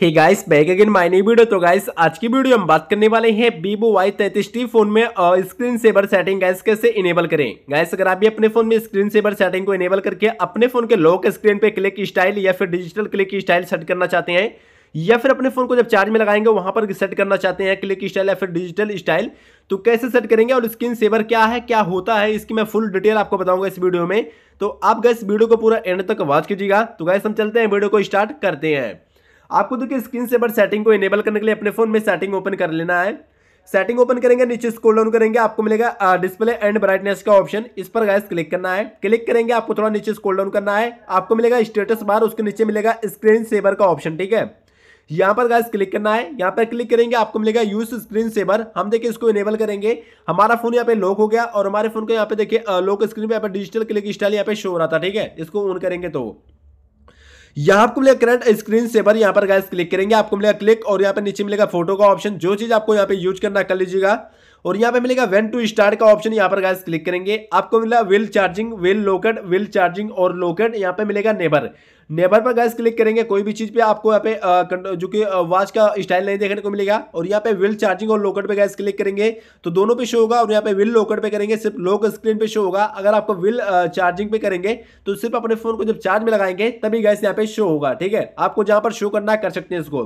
hey guys back again my new video तो guys आज की वीडियो हम बात करने वाले हैं वीवो वाई तैतीस टी फोन में स्क्रीन सेवर सेटिंग गाइस कैसे इनेबल करें गाइस अगर आप भी अपने फोन में स्क्रीन सेवर सेटिंग को इनेबल करके अपने फोन के लॉक स्क्रीन पे क्लिक स्टाइल या फिर डिजिटल क्लिक स्टाइल सेट करना चाहते हैं या फिर अपने फोन को जब चार्ज में लगाएंगे वहां पर सेट करना चाहते हैं क्लिक स्टाइल या फिर डिजिटल स्टाइल तो कैसे सेट करेंगे और स्क्रीन सेवर क्या है क्या होता है इसकी मैं फुल डिटेल आपको बताऊंगा इस वीडियो में तो आप गैस वीडियो को पूरा एंड तक वॉच कीजिएगा तो गैस हम चलते हैं वीडियो को स्टार्ट करते हैं आपको देखिए स्क्रीन सेवर सेटिंग को इनेबल करने के लिए अपने फोन में सेटिंग ओपन कर लेना है सेटिंग ओपन करेंगे नीचे स्क्रॉल डाउन करेंगे आपको मिलेगा डिस्प्ले एंड ब्राइटनेस का ऑप्शन इस पर गैस क्लिक करना है क्लिक करेंगे आपको थोड़ा नीचे स्क्रॉल डाउन करना है आपको मिलेगा स्टेटस बार उसके नीचे मिलेगा स्क्रीन सेवर का ऑप्शन ठीक है यहाँ पर गैस क्लिक करना है यहाँ पर क्लिक करेंगे आपको मिलेगा यूज स्क्रीन सेवर हम देखिए इसको इनेबल करेंगे हमारा फोन यहाँ पे लॉक हो गया और हमारे फोन को यहाँ पे देखिए लॉक स्क्रीन पे यहाँ पे डिजिटल क्लिक स्टाइल यहाँ पे शो हो रहा था ठीक है इसको ऑन करेंगे तो यहाँ आपको मिलेगा करंट स्क्रीन सेवर यहां पर गैस क्लिक करेंगे आपको मिलेगा क्लिक और यहाँ पर नीचे मिलेगा फोटो का ऑप्शन जो चीज़ आपको यहाँ पे यूज करना कर लीजिएगा और यहाँ पे मिलेगा वेन टू स्टार्ट का ऑप्शन यहाँ पर गैस क्लिक करेंगे आपको मिलेगा while charging while docked while charging और लोकेट यहाँ पे मिलेगा नेबर नेबर पर गैस क्लिक करेंगे कोई भी चीज़ पे आपको यहाँ पे जो कि वॉच का स्टाइल नहीं देखने को मिलेगा और यहाँ पे विल चार्जिंग और लोकट पे गैस क्लिक करेंगे तो दोनों पे शो होगा और यहाँ पे विल लोकट पे करेंगे सिर्फ लोक स्क्रीन पे शो होगा अगर आपको विल चार्जिंग पे करेंगे तो सिर्फ अपने फोन को जब चार्ज में लगाएंगे तभी गैस यहाँ पे शो होगा ठीक है आपको जहाँ पर शो करना कर सकते हैं इसको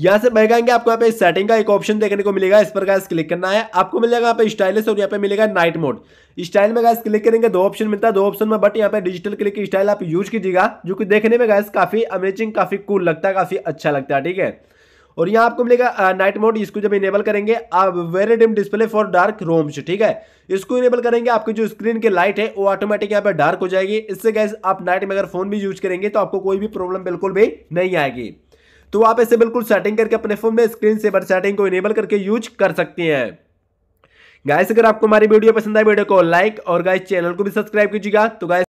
यहाँ से महंगाएंगे आपको यहाँ पे सेटिंग का एक ऑप्शन देखने को मिलेगा इस पर गैस क्लिक करना है आपको मिलेगा यहाँ पे स्टाइलिस और यहाँ पे मिलेगा नाइट मोड स्टाइल में गैस क्लिक करेंगे दो ऑप्शन मिलता है दो ऑप्शन में बट यहाँ पे डिजिटल क्लिक की स्टाइल आप यूज कीजिएगा जो कि देखने में गैस काफी अमेजिंग काफी कूल लगता है काफी अच्छा लगता है ठीक है और यहाँ आपको मिलेगा नाइट मोड इसको जब इनेबल करेंगे आप very dim display for dark rooms ठीक है इसको इनेबल करेंगे आपकी जो स्क्रीन की लाइट है वो ऑटोमेटिक यहाँ पे डार्क हो जाएगी इससे गैस आप नाइट में अगर फोन भी यूज करेंगे तो आपको कोई भी प्रॉब्लम बिल्कुल भी नहीं आएगी तो आप ऐसे बिल्कुल सेटिंग करके अपने फोन में स्क्रीन सेवर सेटिंग को इनेबल करके यूज कर सकती हैं गाइस अगर आपको हमारी वीडियो पसंद आए वीडियो को लाइक और गाइस चैनल को भी सब्सक्राइब कीजिएगा तो गाइस